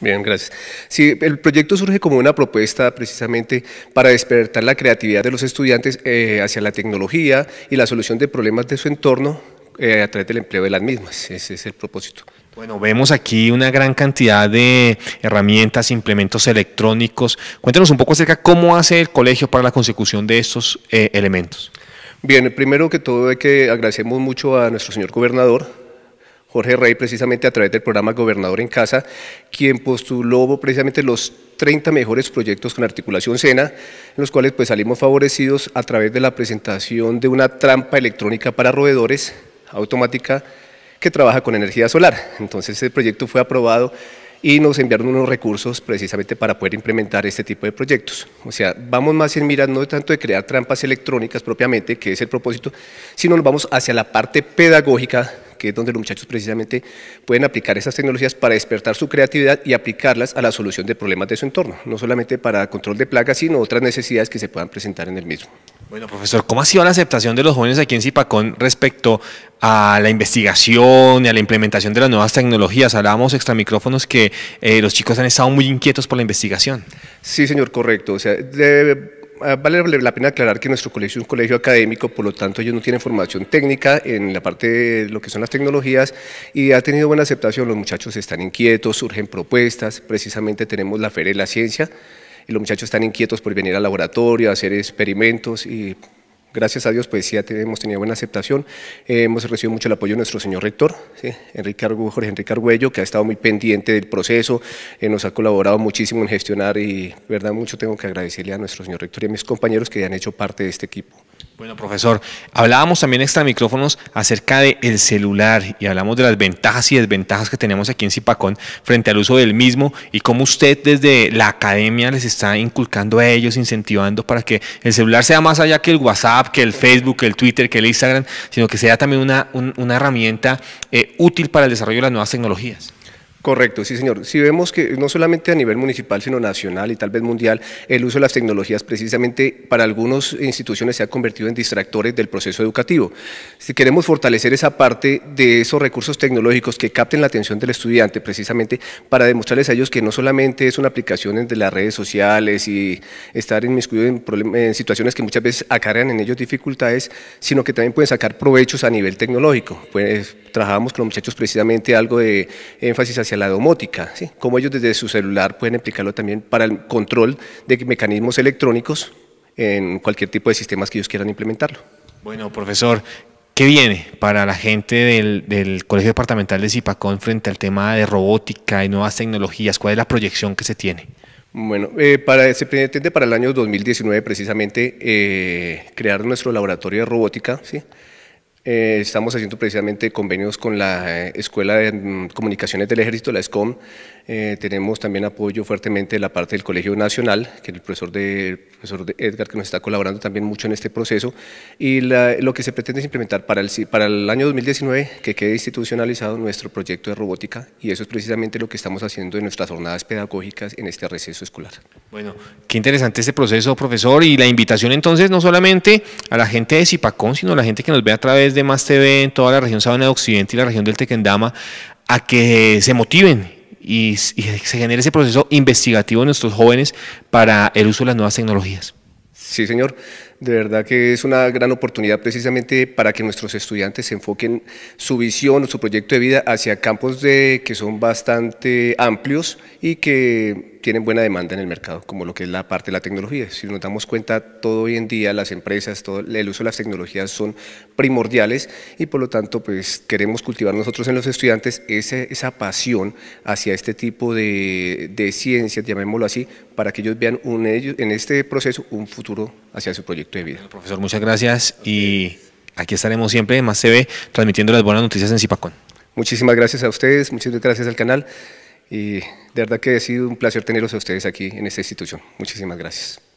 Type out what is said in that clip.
Bien, gracias. Sí, el proyecto surge como una propuesta precisamente para despertar la creatividad de los estudiantes eh, hacia la tecnología y la solución de problemas de su entorno eh, a través del empleo de las mismas. Ese es el propósito. Bueno, vemos aquí una gran cantidad de herramientas, implementos electrónicos. Cuéntanos un poco acerca cómo hace el colegio para la consecución de estos eh, elementos. Bien, primero que todo que agradecemos mucho a nuestro señor gobernador Jorge Rey, precisamente a través del programa Gobernador en Casa, quien postuló precisamente los 30 mejores proyectos con articulación SENA, en los cuales pues salimos favorecidos a través de la presentación de una trampa electrónica para roedores automática que trabaja con energía solar. Entonces ese proyecto fue aprobado y nos enviaron unos recursos precisamente para poder implementar este tipo de proyectos. O sea, vamos más en miras no tanto de crear trampas electrónicas propiamente, que es el propósito, sino nos vamos hacia la parte pedagógica que es donde los muchachos precisamente pueden aplicar esas tecnologías para despertar su creatividad y aplicarlas a la solución de problemas de su entorno, no solamente para control de plagas, sino otras necesidades que se puedan presentar en el mismo. Bueno, profesor, ¿cómo ha sido la aceptación de los jóvenes aquí en Zipacón respecto a la investigación y a la implementación de las nuevas tecnologías? Hablábamos extra que eh, los chicos han estado muy inquietos por la investigación. Sí, señor, correcto. O sea, de Ah, vale la pena aclarar que nuestro colegio es un colegio académico, por lo tanto ellos no tienen formación técnica en la parte de lo que son las tecnologías y ha tenido buena aceptación, los muchachos están inquietos, surgen propuestas, precisamente tenemos la Feria de la Ciencia y los muchachos están inquietos por venir al laboratorio, a hacer experimentos y gracias a Dios, pues ya hemos tenido buena aceptación. Eh, hemos recibido mucho el apoyo de nuestro señor rector, Enrique Jorge Enrique Argüello, que ha estado muy pendiente del proceso, eh, nos ha colaborado muchísimo en gestionar y, verdad, mucho tengo que agradecerle a nuestro señor rector y a mis compañeros que han hecho parte de este equipo. Bueno, profesor, hablábamos también extra micrófonos acerca del el celular y hablamos de las ventajas y desventajas que tenemos aquí en Zipacón frente al uso del mismo y cómo usted desde la academia les está inculcando a ellos, incentivando para que el celular sea más allá que el WhatsApp, que el Facebook, que el Twitter, que el Instagram, sino que sea también una, una herramienta eh, útil para el desarrollo de las nuevas tecnologías. Correcto, sí señor. Si vemos que no solamente a nivel municipal, sino nacional y tal vez mundial, el uso de las tecnologías precisamente para algunas instituciones se ha convertido en distractores del proceso educativo. Si queremos fortalecer esa parte de esos recursos tecnológicos que capten la atención del estudiante precisamente para demostrarles a ellos que no solamente son aplicaciones de las redes sociales y estar inmiscuido en, en situaciones que muchas veces acarrean en ellos dificultades, sino que también pueden sacar provechos a nivel tecnológico. Pues, trabajamos con los muchachos precisamente algo de énfasis hacia la domótica, ¿sí? cómo ellos desde su celular pueden aplicarlo también para el control de mecanismos electrónicos en cualquier tipo de sistemas que ellos quieran implementarlo. Bueno, profesor, ¿qué viene para la gente del, del Colegio Departamental de Zipacón frente al tema de robótica y nuevas tecnologías? ¿Cuál es la proyección que se tiene? Bueno, eh, para, se pretende para el año 2019 precisamente eh, crear nuestro laboratorio de robótica, ¿sí? Eh, estamos haciendo precisamente convenios con la eh, Escuela de mm, Comunicaciones del Ejército, la ESCOM, eh, tenemos también apoyo fuertemente de la parte del Colegio Nacional, que el profesor, de, profesor de Edgar, que nos está colaborando también mucho en este proceso. Y lo que se pretende es implementar para el, para el año 2019 que quede institucionalizado nuestro proyecto de robótica, y eso es precisamente lo que estamos haciendo en nuestras jornadas pedagógicas en este receso escolar. Bueno, qué interesante este proceso, profesor, y la invitación entonces no solamente a la gente de Zipacón, sino a la gente que nos ve a través de Más TV en toda la región Sabana Occidente y la región del Tequendama, a que se motiven y, se genere ese proceso investigativo en nuestros jóvenes para el uso de las nuevas tecnologías. Sí, señor. De verdad que es una gran oportunidad precisamente para que nuestros estudiantes enfoquen su visión, o su proyecto de vida hacia campos de, que son bastante amplios y que tienen buena demanda en el mercado, como lo que es la parte de la tecnología. Si nos damos cuenta, todo hoy en día las empresas, todo el uso de las tecnologías son primordiales y por lo tanto pues queremos cultivar nosotros en los estudiantes esa, pasión hacia este tipo de, ciencias, llamémoslo así, para que ellos vean en este proceso un futuro hacia su proyecto de vida. profesor, muchas gracias y aquí estaremos siempre en Más TV transmitiendo las buenas noticias en Zipacón. Muchísimas gracias a ustedes, muchísimas gracias al canal y de verdad que ha sido un placer tenerlos a ustedes aquí en esta institución. Muchísimas gracias.